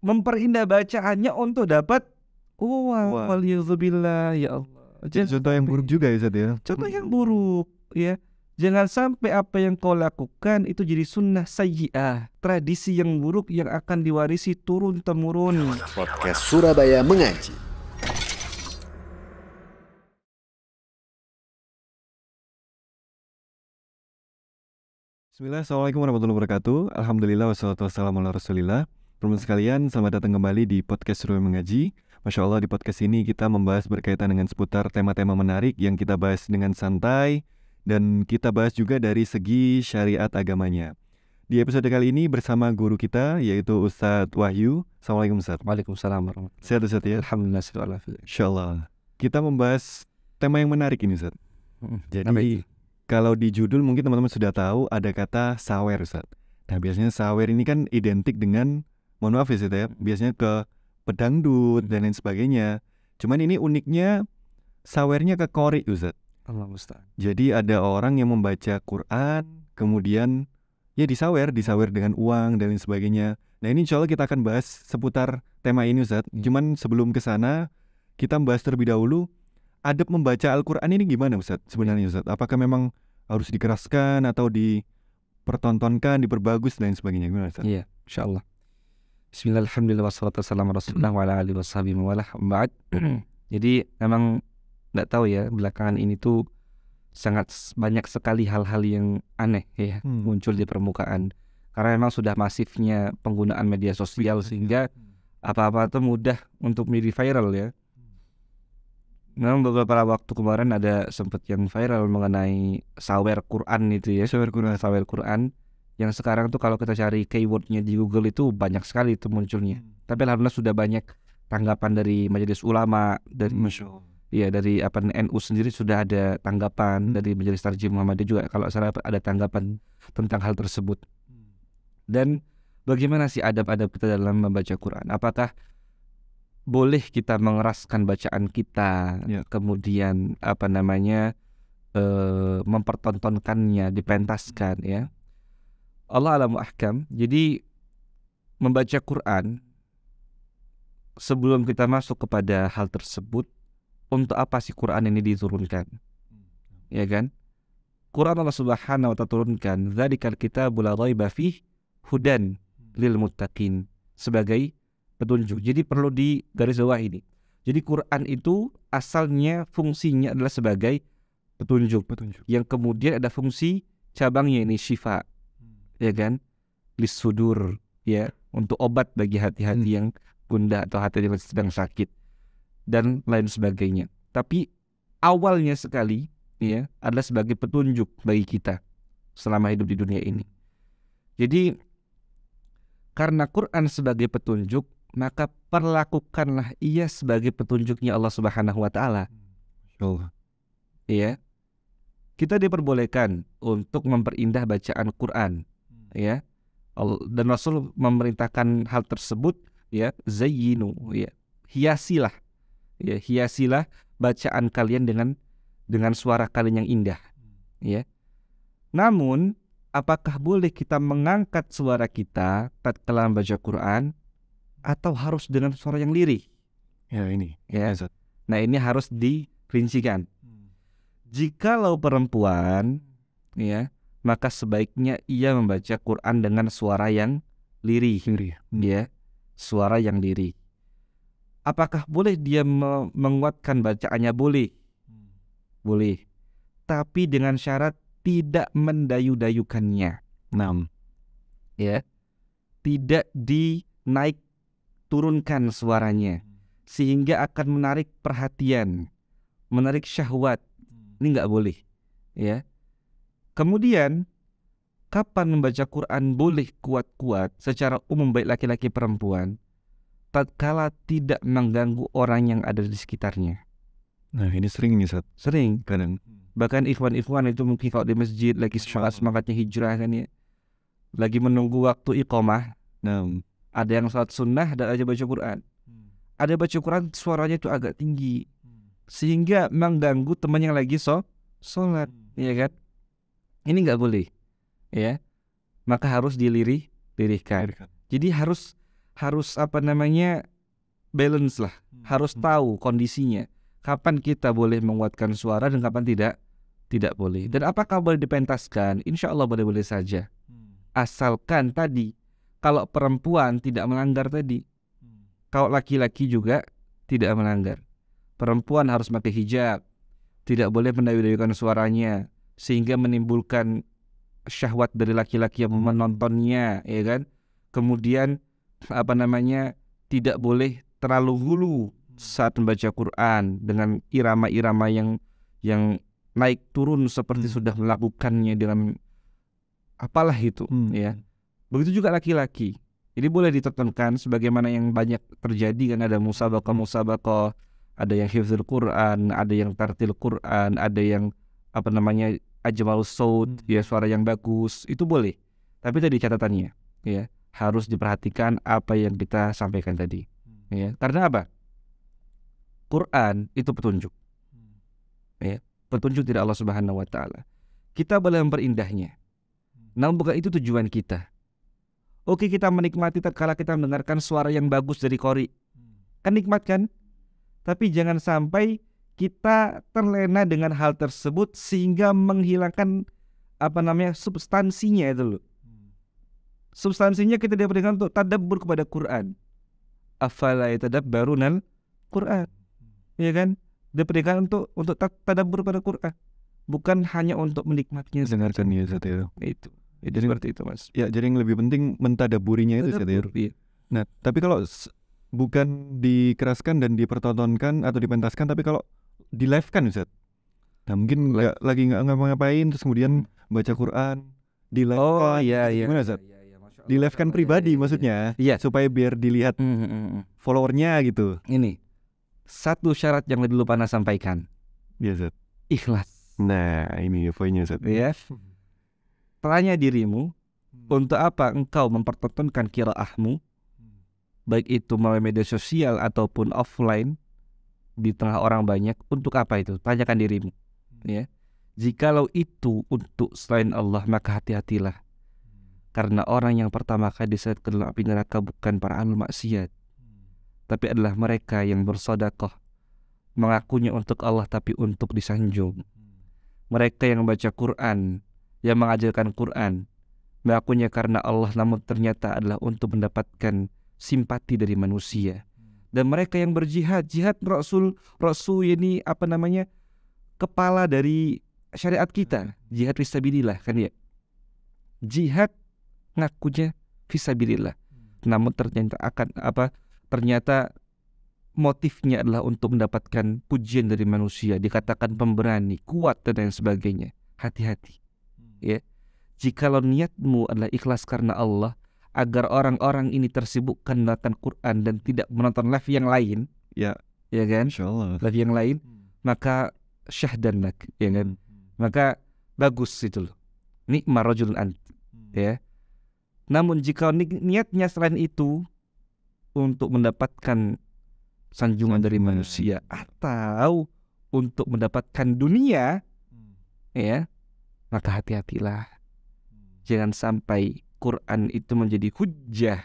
memperindah bacaannya untuk dapat uang. Oh, wow. Waliyuzubillah ya Allah. Jadi contoh yang buruk juga ya Zat ya. Contoh yang hmm. buruk ya. Jangan sampai apa yang kau lakukan itu jadi sunnah sayyi'ah. Tradisi yang buruk yang akan diwarisi turun-temurun. Podcast Surabaya Mengaji. Bismillah, Assalamualaikum warahmatullahi wabarakatuh Alhamdulillah, wassalatu wassalamu ala rasulillah Teman sekalian, selamat datang kembali di podcast Ruang Mengaji. Masya Allah di podcast ini kita membahas berkaitan dengan seputar tema-tema menarik yang kita bahas dengan santai dan kita bahas juga dari segi syariat agamanya. Di episode kali ini bersama guru kita yaitu Ustadz Wahyu. Assalamualaikum Ustadz. Waalaikumsalam warahmatullahi Sehat Ustadz ya? Alhamdulillah Insya Allah. Kita membahas tema yang menarik ini Ustadz. Hmm, Jadi nah, kalau di judul mungkin teman-teman sudah tahu ada kata sawer Ustadz. Nah biasanya sawer ini kan identik dengan mohon maaf ya Zeta ya, hmm. biasanya ke pedangdut hmm. dan lain sebagainya. Cuman ini uniknya sawernya ke kori Ustaz. Allah Ustaz. Jadi ada orang yang membaca Quran, kemudian ya disawer, disawer dengan uang dan lain sebagainya. Nah ini insya Allah kita akan bahas seputar tema ini Ustaz. Hmm. Cuman sebelum ke sana, kita membahas terlebih dahulu, adab membaca Al-Quran ini gimana Ustaz sebenarnya Ustaz? Apakah memang harus dikeraskan atau dipertontonkan, diperbagus dan lain sebagainya? Gimana Ustaz? Iya, insya Allah. Bismillahirrahmanirrahim. Wassalamualaikum warahmatullahi wabarakatuh. Jadi memang nggak tahu ya belakangan ini tuh sangat banyak sekali hal-hal yang aneh ya hmm. muncul di permukaan karena memang sudah masifnya penggunaan media sosial sehingga hmm. apa-apa itu mudah untuk menjadi viral ya. Hmm. Memang beberapa waktu kemarin ada sempat yang viral mengenai sawer Quran itu ya. Sawer Quran, sawer Quran yang sekarang tuh kalau kita cari keywordnya di Google itu banyak sekali itu munculnya hmm. tapi alhamdulillah sudah banyak tanggapan dari majelis ulama dari Iya dari apa NU sendiri sudah ada tanggapan dari Majelis Tarjim Muhammadiyah juga kalau saya ada tanggapan tentang hal tersebut. Hmm. Dan bagaimana sih adab-adab kita dalam membaca Quran? Apakah boleh kita mengeraskan bacaan kita, ya. kemudian apa namanya e, mempertontonkannya, dipentaskan ya? Allah alamu ahkam. Jadi membaca Quran sebelum kita masuk kepada hal tersebut untuk apa sih Quran ini diturunkan? Hmm. Ya kan? Quran Allah Subhanahu wa taala turunkan, "Dzalikal kitabu la raiba fih hudan hmm. lil muttaqin" sebagai petunjuk. Jadi perlu di garis bawah ini. Jadi Quran itu asalnya fungsinya adalah sebagai petunjuk. petunjuk. Yang kemudian ada fungsi cabangnya ini syifa ya kan lisudur ya untuk obat bagi hati-hati hmm. yang gundah atau hati yang sedang sakit dan lain sebagainya tapi awalnya sekali ya adalah sebagai petunjuk bagi kita selama hidup di dunia ini jadi karena Quran sebagai petunjuk maka perlakukanlah ia sebagai petunjuknya Allah Subhanahu wa taala oh ya kita diperbolehkan untuk memperindah bacaan Quran ya dan Rasul memerintahkan hal tersebut ya zayinu ya hiasilah ya hiasilah bacaan kalian dengan dengan suara kalian yang indah ya namun apakah boleh kita mengangkat suara kita tatkala baca Quran atau harus dengan suara yang lirih ya ini ya nah ini harus dirincikan hmm. jikalau perempuan ya maka sebaiknya ia membaca Quran dengan suara yang lirih. lirih. Hmm. Ya, suara yang lirih. Apakah boleh dia menguatkan bacaannya? Boleh. Hmm. Boleh. Tapi dengan syarat tidak mendayu-dayukannya. Nam, Ya. Tidak dinaik turunkan suaranya hmm. sehingga akan menarik perhatian, menarik syahwat. Ini nggak boleh. Ya Kemudian, kapan membaca Quran boleh kuat-kuat secara umum baik laki-laki perempuan, tatkala tidak mengganggu orang yang ada di sekitarnya. Nah ini sering nih Sat. Sering. Kadang. Bahkan ikhwan-ikhwan itu mungkin kalau di masjid lagi semangat semangatnya hijrah kan ya. Lagi menunggu waktu iqomah. Nah. Ada yang saat sunnah dan aja baca Quran. Hmm. Ada baca Quran suaranya itu agak tinggi. Hmm. Sehingga mengganggu teman yang lagi so sholat. Hmm. Iya kan? Ini nggak boleh, ya. Maka harus dilirih, lirihkan. Jadi harus harus apa namanya balance lah. Hmm, harus hmm. tahu kondisinya. Kapan kita boleh menguatkan suara dan kapan tidak tidak boleh. Dan hmm. apakah boleh dipentaskan? Insya Allah boleh-boleh saja. Asalkan tadi kalau perempuan tidak melanggar tadi, kalau laki-laki juga tidak melanggar. Perempuan harus pakai hijab, tidak boleh mendayu-dayukan suaranya, sehingga menimbulkan syahwat dari laki-laki yang menontonnya ya kan kemudian apa namanya tidak boleh terlalu hulu saat membaca Quran dengan irama-irama yang yang naik turun seperti hmm. sudah melakukannya dalam apalah itu hmm. ya begitu juga laki-laki ini boleh ditontonkan sebagaimana yang banyak terjadi kan ada musabaqah musabaqah ada yang hifzul Quran ada yang tartil Quran ada yang apa namanya mau saud ya suara yang bagus itu boleh tapi tadi catatannya ya harus diperhatikan apa yang kita sampaikan tadi hmm. ya karena apa Quran itu petunjuk hmm. ya petunjuk dari Allah Subhanahu wa taala kita boleh memperindahnya hmm. namun bukan itu tujuan kita oke kita menikmati terkala kita mendengarkan suara yang bagus dari kori kan nikmat kan tapi jangan sampai kita terlena dengan hal tersebut sehingga menghilangkan apa namanya substansinya itu loh. Hmm. Substansinya kita dengan untuk tadabbur kepada Quran. Afala yatadabbarunal Quran. Hmm. Iya kan? Diberikan untuk untuk tadabbur pada Quran, bukan hanya untuk menikmatinya. Dengarkan ya Zat ya. itu. Itu. Ya, jadi, seperti itu Mas. Ya, jadi yang lebih penting mentadaburinya itu Zat ya. Iya. Nah, tapi kalau bukan dikeraskan dan dipertontonkan atau dipentaskan, tapi kalau di live kan Ustaz? Nah mungkin live. gak, lagi nggak ngapa-ngapain terus kemudian hmm. baca Quran di live Oh kan. iya iya. Gimana Ustaz? Iya, iya di live kan pribadi iya, iya, iya, maksudnya. Iya. Supaya biar dilihat mm -hmm. followernya gitu. Ini satu syarat yang lebih lupa nana sampaikan. Iya Ustaz. Ikhlas. Nah ini poinnya Ustaz. Iya. Tanya dirimu untuk apa engkau mempertontonkan kiraahmu baik itu melalui media sosial ataupun offline di tengah orang banyak untuk apa itu? Tanyakan dirimu. Hmm. Ya. Jikalau itu untuk selain Allah maka hati-hatilah. Hmm. Karena orang yang pertama kali diseret ke dalam api neraka bukan para ahli maksiat, hmm. tapi adalah mereka yang bersodakoh, mengakunya untuk Allah tapi untuk disanjung. Mereka yang membaca Quran, yang mengajarkan Quran, mengakunya karena Allah namun ternyata adalah untuk mendapatkan simpati dari manusia dan mereka yang berjihad jihad rasul rasul ini apa namanya kepala dari syariat kita hmm. jihad fisabilillah kan ya jihad ngakunya fisabilillah hmm. namun ternyata akan apa ternyata motifnya adalah untuk mendapatkan pujian dari manusia dikatakan pemberani kuat dan lain sebagainya hati-hati hmm. ya jikalau niatmu adalah ikhlas karena Allah agar orang-orang ini tersibukkan mendengarkan Quran dan tidak menonton live yang lain ya ya kan Insyaallah. live yang lain hmm. maka syahdan lak ya kan hmm. maka bagus itu loh nikmat rajulun ant hmm. ya namun jika ni niatnya selain itu untuk mendapatkan sanjungan dari manusia atau untuk mendapatkan dunia ya maka hati-hatilah jangan sampai Quran itu menjadi hujah,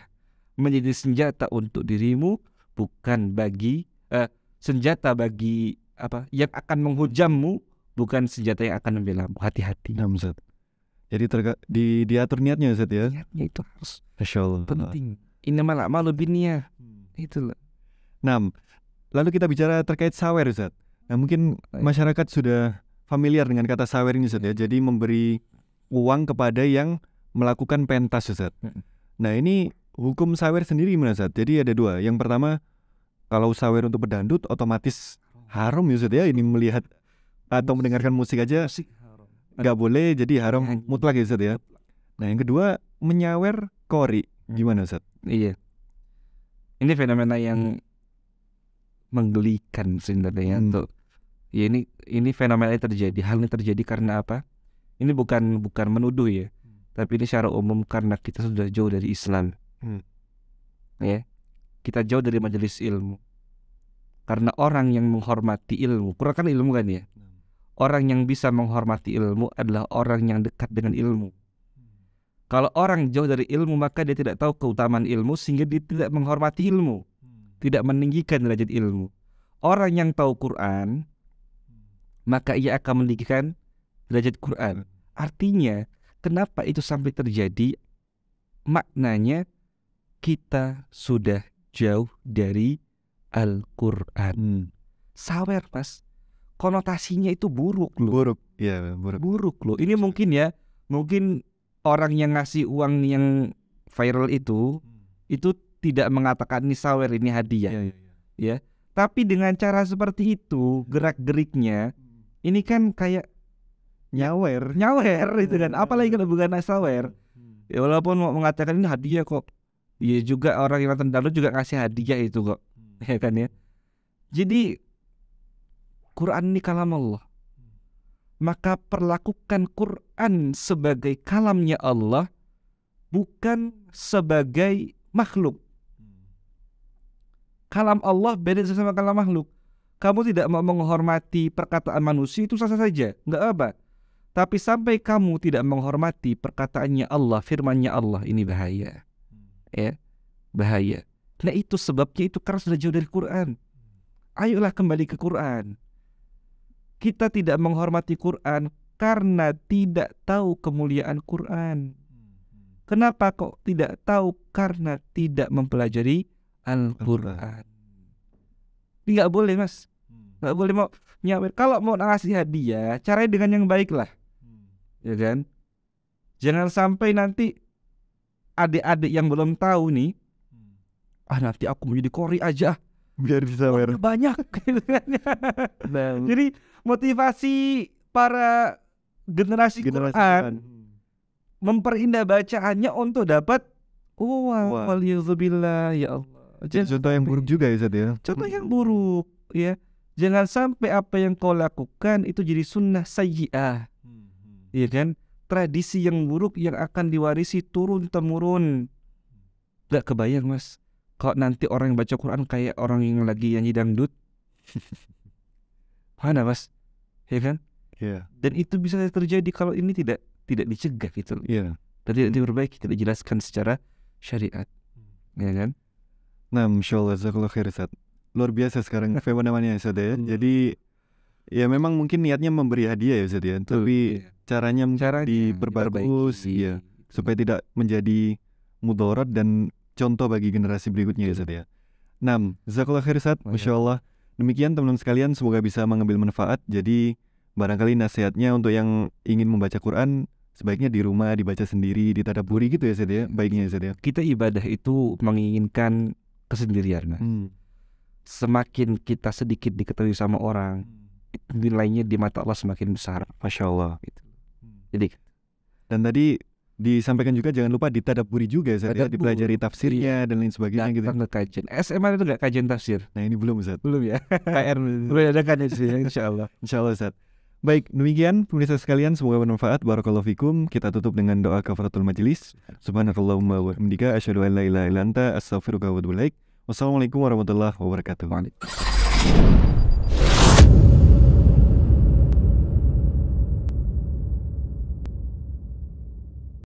menjadi senjata untuk dirimu bukan bagi eh, senjata bagi apa yang akan menghujammu bukan senjata yang akan membela Hati-hati. Nah, Jadi terga, di diatur niatnya Ustaz ya. Niatnya itu harus. Masya Allah. Penting. Innamal a'malu binniyah. Hmm. Itu loh. Nah, lalu kita bicara terkait sawer Ustaz. Nah, mungkin masyarakat sudah familiar dengan kata sawer ini Ustaz ya. Jadi memberi uang kepada yang melakukan pentas Ustaz. Nah ini hukum sawer sendiri gimana Ustaz? Jadi ada dua. Yang pertama kalau sawer untuk pedandut otomatis haram Ustaz ya ini melihat atau mendengarkan musik aja nggak boleh jadi haram mutlak ya Ustaz ya. Nah yang kedua menyawer kori mm. gimana Ustaz? Iya. Ini fenomena yang mm. menggelikan sebenarnya hmm. untuk ya ini ini fenomena yang terjadi hal ini terjadi karena apa? Ini bukan bukan menuduh ya tapi ini secara umum karena kita sudah jauh dari Islam hmm. ya kita jauh dari majelis ilmu karena orang yang menghormati ilmu kurang kan ilmu kan ya hmm. orang yang bisa menghormati ilmu adalah orang yang dekat dengan ilmu hmm. kalau orang jauh dari ilmu maka dia tidak tahu keutamaan ilmu sehingga dia tidak menghormati ilmu hmm. tidak meninggikan derajat ilmu orang yang tahu Quran maka ia akan meninggikan derajat Quran artinya Kenapa itu sampai terjadi? Maknanya kita sudah jauh dari Al-Quran. Hmm. Sawer mas, konotasinya itu buruk loh. Buruk, ya buruk. Buruk loh. Ini mungkin ya, mungkin orang yang ngasih uang yang viral itu, hmm. itu tidak mengatakan ini sawer ini hadiah, ya, ya, ya. Tapi dengan cara seperti itu gerak geriknya, hmm. ini kan kayak nyawer nyawer itu dan apalagi kalau bukan nasawar hmm. ya walaupun mau mengatakan ini hadiah kok ya juga orang yang nonton dangdut juga ngasih hadiah itu kok hmm. ya kan ya jadi Quran ini kalam Allah hmm. maka perlakukan Quran sebagai kalamnya Allah bukan sebagai makhluk kalam Allah beda sama kalam makhluk kamu tidak mau menghormati perkataan manusia itu sah-sah saja nggak apa tapi sampai kamu tidak menghormati perkataannya Allah, firmannya Allah, ini bahaya. Hmm. Ya, bahaya. Nah itu sebabnya itu karena sudah jauh dari Quran. Hmm. Ayolah kembali ke Quran. Kita tidak menghormati Quran karena tidak tahu kemuliaan Quran. Hmm. Kenapa kok tidak tahu? Karena tidak mempelajari Al-Quran. Tidak boleh mas, Tidak boleh mau nyawir. Kalau mau ngasih hadiah, caranya dengan yang baiklah ya kan? Jangan sampai nanti adik-adik yang belum tahu nih, hmm. ah nanti aku menjadi kori aja biar bisa bayar banyak. Gitu kan. Jadi motivasi para generasi, generasi Quran, Quran hmm. memperindah bacaannya untuk dapat uang. Wow. Waliyuzubillah ya Allah. Jangan contoh yang buruk juga ya Zat ya. Contoh hmm. yang buruk ya. Jangan sampai apa yang kau lakukan itu jadi sunnah sayyi'ah ya kan tradisi yang buruk yang akan diwarisi turun temurun gak kebayang mas kalau nanti orang yang baca Quran kayak orang yang lagi nyanyi dangdut mana mas ya kan yeah. dan itu bisa terjadi kalau ini tidak tidak dicegah gitu yeah. dan tidak diperbaiki tidak dijelaskan secara syariat ya kan nah masya Allah luar biasa sekarang fenomenanya ya, hmm. Jadi ya memang mungkin niatnya memberi hadiah ya Zed ya tapi iya. caranya, cara diperbagus ya supaya tidak menjadi mudorot dan contoh bagi generasi berikutnya ya Zed ya nah Zakulah khair Zed Masya Allah demikian teman-teman sekalian semoga bisa mengambil manfaat jadi barangkali nasihatnya untuk yang ingin membaca Quran sebaiknya di rumah dibaca sendiri ditadaburi gitu ya Zed ya iya. baiknya ya Zed ya kita ibadah itu menginginkan kesendirian hmm. semakin kita sedikit diketahui sama orang hmm nilainya di mata Allah semakin besar. Masya Allah. Gitu. Hmm. Jadi dan tadi disampaikan juga jangan lupa ditadaburi juga ya, ya, dipelajari tafsirnya iya. dan lain sebagainya gitu. Ya. kajian. SMA itu enggak kajian tafsir. Nah, ini belum Ustaz. Belum ya. KR belum ada kajian sih Insya Allah, Ustaz. Baik, demikian pemirsa sekalian semoga bermanfaat. Barakallahu fikum. Kita tutup dengan doa kafaratul majelis. Subhanakallahumma wa bihamdika asyhadu an la ilaha illa anta astaghfiruka wa atubu ilaik. Wassalamualaikum warahmatullahi wabarakatuh. Waalaikumsalam.